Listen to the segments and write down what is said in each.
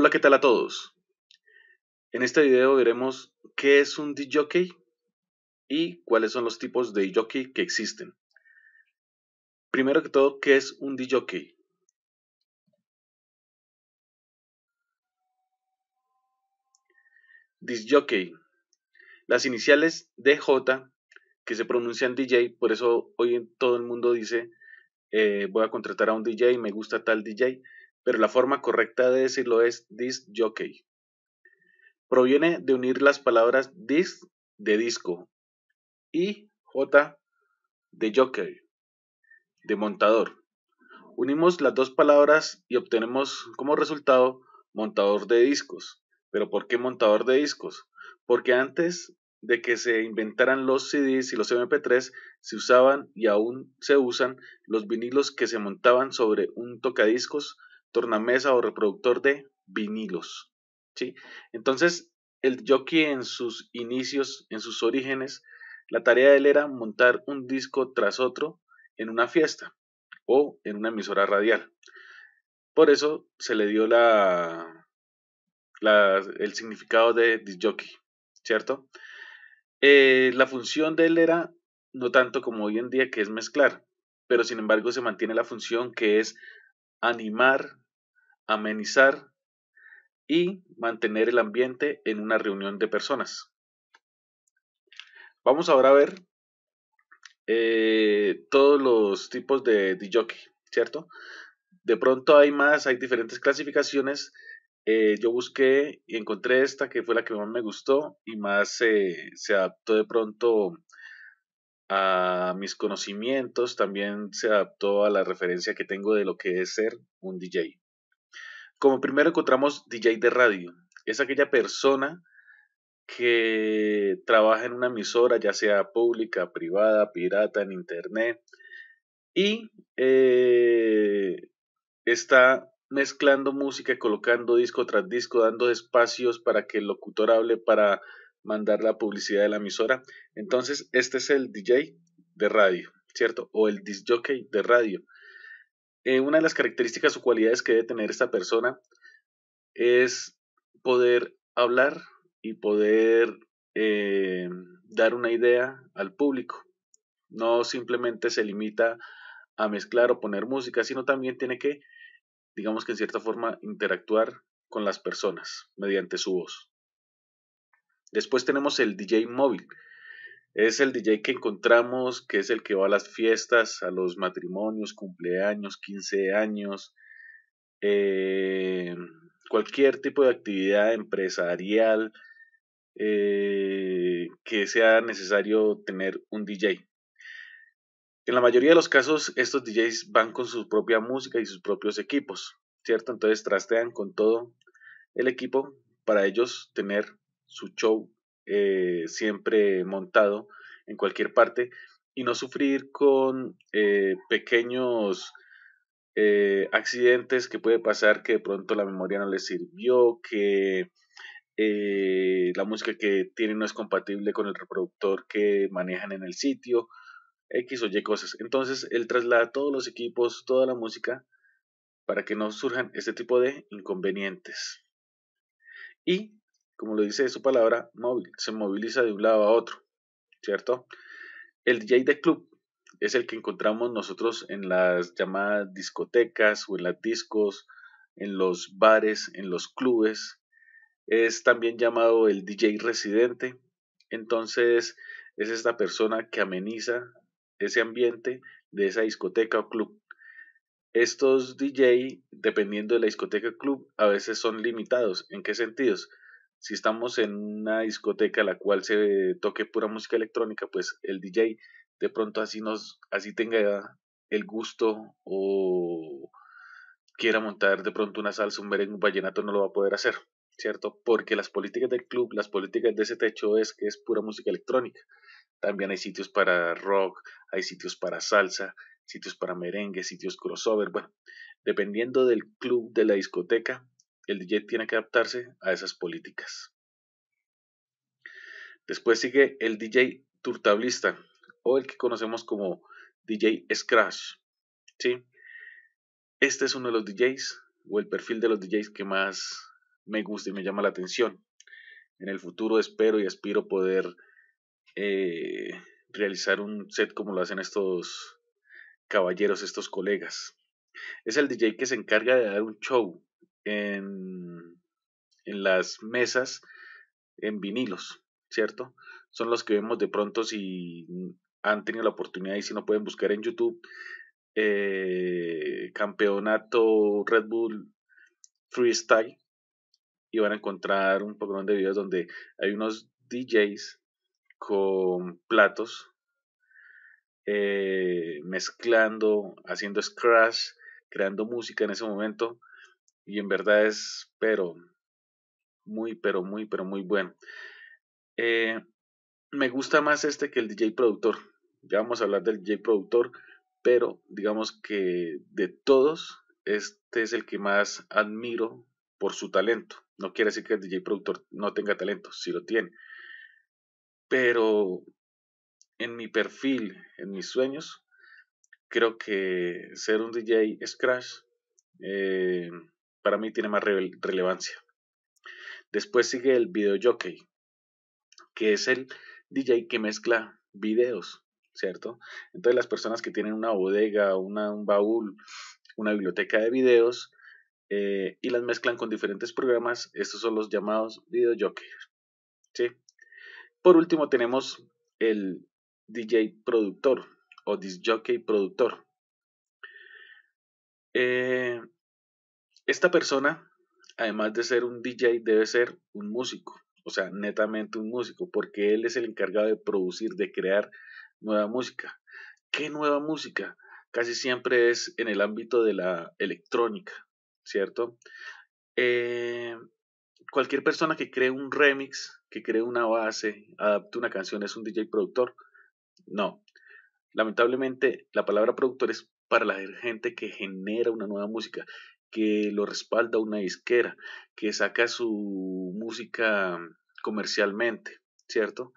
Hola, ¿qué tal a todos? En este video veremos qué es un DJ y cuáles son los tipos de DJ que existen. Primero que todo, ¿qué es un DJ? DJ Las iniciales DJ, que se pronuncian DJ, por eso hoy en todo el mundo dice, eh, voy a contratar a un DJ, me gusta tal DJ pero la forma correcta de decirlo es disc jockey. Proviene de unir las palabras disc de disco y J de jockey, de montador. Unimos las dos palabras y obtenemos como resultado montador de discos. ¿Pero por qué montador de discos? Porque antes de que se inventaran los CDs y los MP3, se usaban y aún se usan los vinilos que se montaban sobre un tocadiscos tornamesa o reproductor de vinilos. ¿sí? Entonces, el jockey en sus inicios, en sus orígenes, la tarea de él era montar un disco tras otro en una fiesta o en una emisora radial. Por eso se le dio la, el significado de jockey, ¿cierto? Eh, la función de él era no tanto como hoy en día que es mezclar, pero sin embargo se mantiene la función que es animar amenizar y mantener el ambiente en una reunión de personas. Vamos ahora a ver eh, todos los tipos de, DJ, ¿cierto? De pronto hay más, hay diferentes clasificaciones. Eh, yo busqué y encontré esta que fue la que más me gustó y más se adaptó de pronto a mis conocimientos, también se adaptó a la referencia que tengo de lo que es ser un DJ. Como primero encontramos DJ de radio. Es aquella persona que trabaja en una emisora, ya sea pública, privada, pirata, en internet, y eh, está mezclando música, colocando disco tras disco, dando espacios para que el locutor hable para mandar la publicidad de la emisora. Entonces, este es el DJ de radio, ¿cierto? O el disc de radio. Eh, una de las características o cualidades que debe tener esta persona es poder hablar y poder eh, dar una idea al público. No simplemente se limita a mezclar o poner música, sino también tiene que, digamos que en cierta forma, interactuar con las personas mediante su voz. Después tenemos el DJ móvil, es el DJ que encontramos, que es el que va a las fiestas, a los matrimonios, cumpleaños, 15 años, eh, cualquier tipo de actividad empresarial eh, que sea necesario tener un DJ. En la mayoría de los casos, estos DJs van con su propia música y sus propios equipos, ¿cierto? Entonces trastean con todo el equipo para ellos tener su show eh, siempre montado en cualquier parte y no sufrir con eh, pequeños eh, accidentes que puede pasar que de pronto la memoria no le sirvió, que la música que tiene no es compatible con el reproductor que manejan en el sitio, X o Y cosas. Entonces, él traslada todos los equipos, toda la música, para que no surjan este tipo de inconvenientes. Y como lo dice su palabra, móvil, se moviliza de un lado a otro, ¿cierto? El DJ de club es el que encontramos nosotros en las llamadas discotecas o en las discos, en los bares, en los clubes. Es también llamado el DJ residente. Entonces es esta persona que ameniza ese ambiente de esa discoteca o club. Estos DJ, dependiendo de la discoteca o club, a veces son limitados. ¿En qué sentidos? si estamos en una discoteca la cual se toque pura música electrónica, pues el DJ de pronto así nos, así tenga el gusto o quiera montar de pronto una salsa, un merengue, un vallenato, no lo va a poder hacer, ¿cierto? Porque las políticas del club, las políticas de ese techo es que es pura música electrónica. También hay sitios para rock, hay sitios para salsa, sitios para merengue, sitios crossover, bueno, dependiendo del club de la discoteca, el DJ tiene que adaptarse a esas políticas. Después sigue el DJ turtablista o el que conocemos como DJ Scratch. ¿sí? Este es uno de los DJs o el perfil de los DJs que más me gusta y me llama la atención. En el futuro espero y aspiro poder eh, realizar un set como lo hacen estos caballeros, estos colegas. Es el DJ que se encarga de dar un show, en, las mesas en vinilos, ¿cierto? Son los que vemos de pronto si han tenido la oportunidad y si no pueden buscar en YouTube eh, campeonato Red Bull Freestyle y van a encontrar un poco de videos donde hay unos DJs con platos eh, mezclando, haciendo scratch, creando música en ese momento y en verdad es, pero, muy, pero, muy, pero muy bueno. Eh, me gusta más este que el DJ productor. Ya vamos a hablar del DJ productor, pero digamos que de todos, este es el que más admiro por su talento. No quiere decir que el DJ productor no tenga talento, si lo tiene. Pero en mi perfil, en mis sueños, creo que ser un DJ scratch para mí tiene más relevancia. Después sigue el videojockey. que es el DJ que mezcla videos, ¿cierto? Entonces las personas que tienen una bodega, un baúl, una biblioteca de videos eh, y las mezclan con diferentes programas, estos son los llamados videojockeys. ¿sí? Por último tenemos el DJ productor o disjockey productor. Eh, esta persona, además de ser un DJ, debe ser un músico, o sea, netamente un músico, porque él es el encargado de producir, de crear nueva música. ¿Qué nueva música? Casi siempre es en el ámbito de la electrónica, ¿cierto? Eh, cualquier persona que cree un remix, que cree una base, adapte una canción, es un DJ productor. No. Lamentablemente, la palabra productor es para la gente que genera una nueva música que lo respalda una disquera, que saca su música comercialmente, ¿cierto?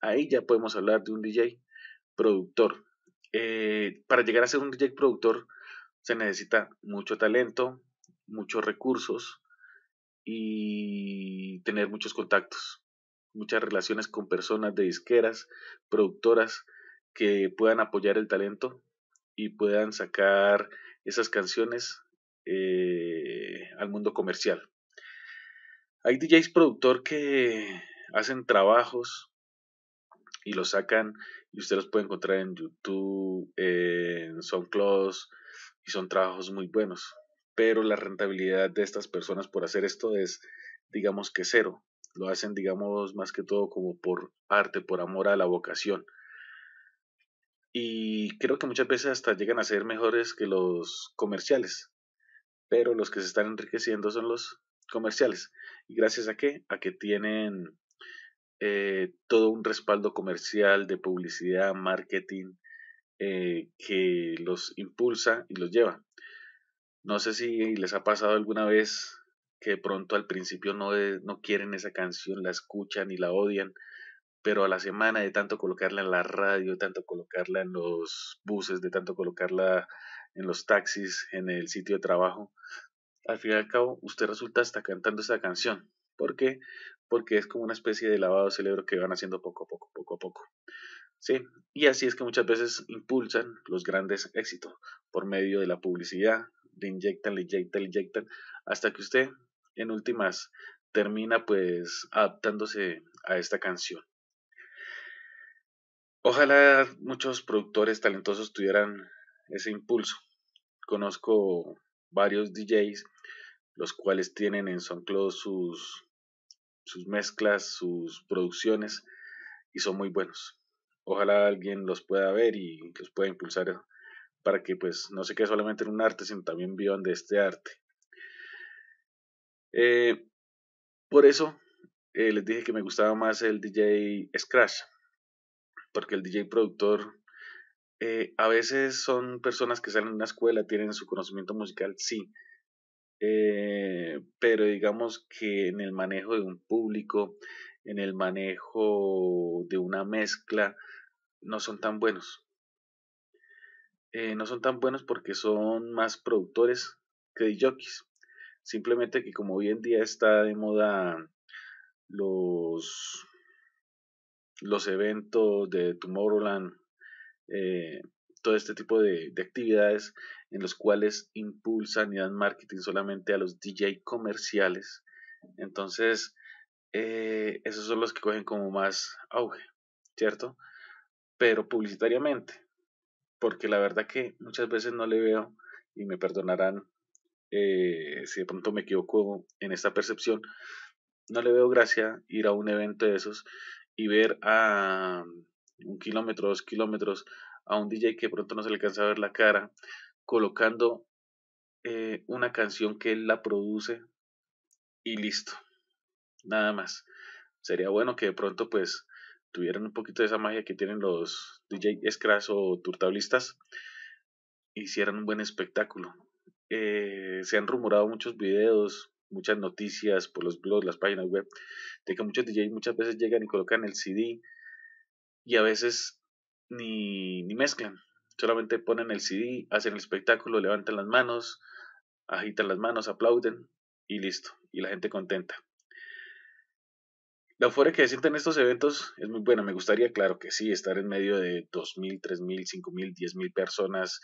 Ahí ya podemos hablar de un DJ productor. Eh, para llegar a ser un DJ productor se necesita mucho talento, muchos recursos y tener muchos contactos, muchas relaciones con personas de disqueras, productoras que puedan apoyar el talento y puedan sacar esas canciones eh, al mundo comercial. Hay DJs productor que hacen trabajos y los sacan y usted los puede encontrar en YouTube, en SoundCloud y son trabajos muy buenos. Pero la rentabilidad de estas personas por hacer esto es, digamos que cero. Lo hacen, digamos, más que todo como por arte, por amor a la vocación. Y creo que muchas veces hasta llegan a ser mejores que los comerciales pero los que se están enriqueciendo son los comerciales. ¿Y gracias a qué? A que tienen eh, todo un respaldo comercial de publicidad, marketing, eh, que los impulsa y los lleva. No sé si les ha pasado alguna vez que pronto al principio no, no quieren esa canción, la escuchan y la odian, pero a la semana de tanto colocarla en la radio, de tanto colocarla en los buses, de tanto colocarla en los taxis, en el sitio de trabajo, al fin y al cabo usted resulta hasta cantando esa canción. ¿Por qué? Porque es como una especie de lavado de cerebro que van haciendo poco a poco, poco a poco. ¿Sí? Y así es que muchas veces impulsan los grandes éxitos por medio de la publicidad, le inyectan, le inyectan, le inyectan, hasta que usted en últimas termina pues adaptándose a esta canción. Ojalá muchos productores talentosos tuvieran ese impulso conozco varios DJs, los cuales tienen en SoundCloud sus, sus mezclas, sus producciones, y son muy buenos. Ojalá alguien los pueda ver y los pueda impulsar para que pues no se quede solamente en un arte, sino también vivan de este arte. Eh, por eso eh, les dije que me gustaba más el DJ Scratch, porque el DJ productor eh, a veces son personas que salen de una escuela, tienen su conocimiento musical, sí, eh, pero digamos que en el manejo de un público, en el manejo de una mezcla, no son tan buenos. Eh, no son tan buenos porque son más productores que jockeys. Simplemente que como hoy en día está de moda los, los eventos de Tomorrowland, eh, todo este tipo de, actividades en los cuales impulsan y dan marketing solamente a los DJ comerciales. Entonces, eh, esos son los que cogen como más auge, ¿cierto? Pero publicitariamente, porque la verdad que muchas veces no le veo, y me perdonarán eh, si de pronto me equivoco en esta percepción, no le veo gracia ir a un evento de esos y ver a un kilómetro, dos kilómetros, a un DJ que pronto no se le alcanza a ver la cara, colocando eh, una canción que él la produce y listo. Nada más. Sería bueno que de pronto pues tuvieran un poquito de esa magia que tienen los DJ Scratch o turtablistas. Hicieran un buen espectáculo. Eh, se han rumorado muchos videos, muchas noticias por los blogs, las páginas web, de que muchos DJs muchas veces llegan y colocan el CD y a veces ni, mezclan, solamente ponen el CD, hacen el espectáculo, levantan las manos, agitan las manos, aplauden y listo, y la gente contenta. La euforia que sienten estos eventos es muy buena. Me gustaría, claro que sí, estar en medio de 2.000, 3.000, 5.000, 10.000 personas,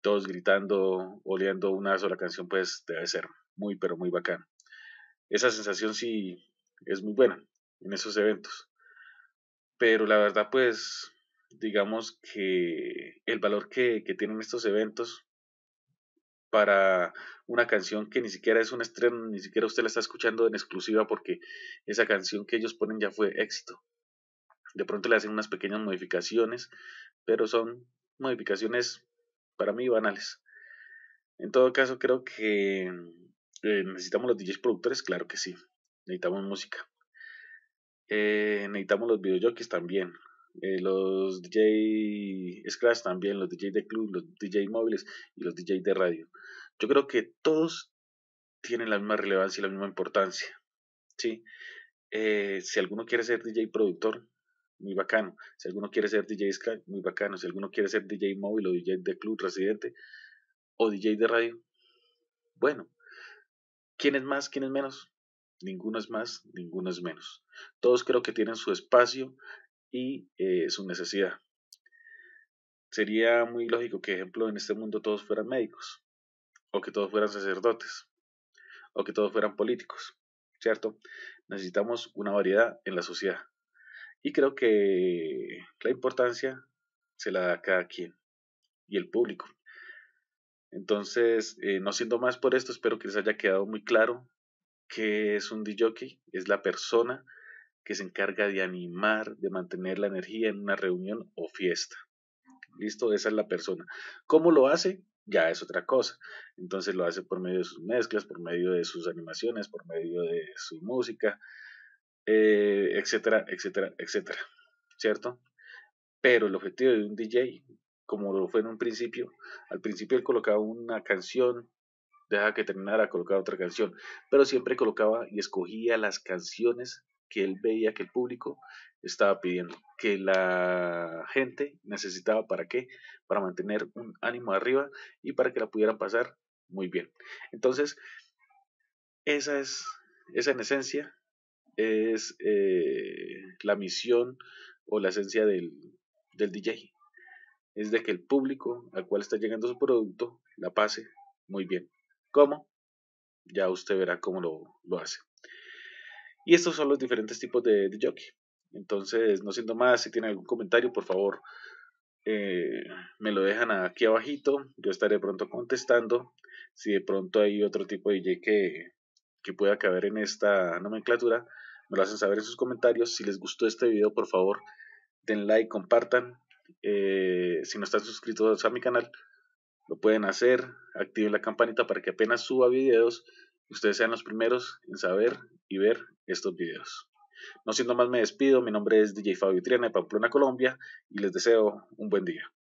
todos gritando, oleando una sola canción, pues debe ser muy, pero muy bacán. Esa sensación sí es muy buena en esos eventos. Pero la verdad, pues, digamos que el valor que, tienen estos eventos para una canción que ni siquiera es un estreno, ni siquiera usted la está escuchando en exclusiva porque esa canción que ellos ponen ya fue éxito. De pronto le hacen unas pequeñas modificaciones, pero son modificaciones para mí banales. En todo caso, creo que eh, necesitamos los DJs productores, claro que sí. Necesitamos música. Eh, necesitamos los videojockeys también. Eh, los DJ Scratch también, los DJ de club, los DJ móviles y los DJ de radio. Yo creo que todos tienen la misma relevancia y la misma importancia. ¿sí? Eh, si alguno quiere ser DJ productor, muy bacano. Si alguno quiere ser DJ Scratch, muy bacano. Si alguno quiere ser DJ móvil o DJ de club residente o DJ de radio, bueno. ¿Quién es más? ¿Quién es menos? Ninguno es más, ninguno es menos. Todos creo que tienen su espacio y eh, su necesidad. Sería muy lógico que, ejemplo, en este mundo todos fueran médicos, o que todos fueran sacerdotes, o que todos fueran políticos, ¿cierto? Necesitamos una variedad en la sociedad. Y creo que la importancia se la da a cada quien y el público. Entonces, eh, no siendo más por esto, espero que les haya quedado muy claro ¿Qué es un DJ? Es la persona que se encarga de animar, de mantener la energía en una reunión o fiesta. Listo, esa es la persona. ¿Cómo lo hace? Ya es otra cosa. Entonces lo hace por medio de sus mezclas, por medio de sus animaciones, por medio de su música, eh, etcétera, etcétera, etcétera. ¿Cierto? Pero el objetivo de un DJ, como lo fue en un principio, al principio él colocaba una canción, Deja que terminara, colocar otra canción. Pero siempre colocaba y escogía las canciones que él veía que el público estaba pidiendo, que la gente necesitaba para qué, para mantener un ánimo arriba y para que la pudieran pasar muy bien. Entonces, esa es, esa en esencia es eh, la misión o la esencia del, del DJ. Es de que el público al cual está llegando su producto la pase muy bien. ¿Cómo? Ya usted verá cómo lo, hace. Y estos son los diferentes tipos de, de, jockey. Entonces, no siendo más, si tiene algún comentario, por favor, eh, me lo dejan aquí abajito. Yo estaré pronto contestando. Si de pronto hay otro tipo de DJ que, pueda caber en esta nomenclatura, me lo hacen saber en sus comentarios. Si les gustó este video, por favor, den like, compartan. Eh, si no están suscritos a mi canal, lo pueden hacer, activen la campanita para que apenas suba videos, ustedes sean los primeros en saber y ver estos videos. No siendo más, me despido. Mi nombre es DJ Fabio Triana de Pamplona, Colombia, y les deseo un buen día.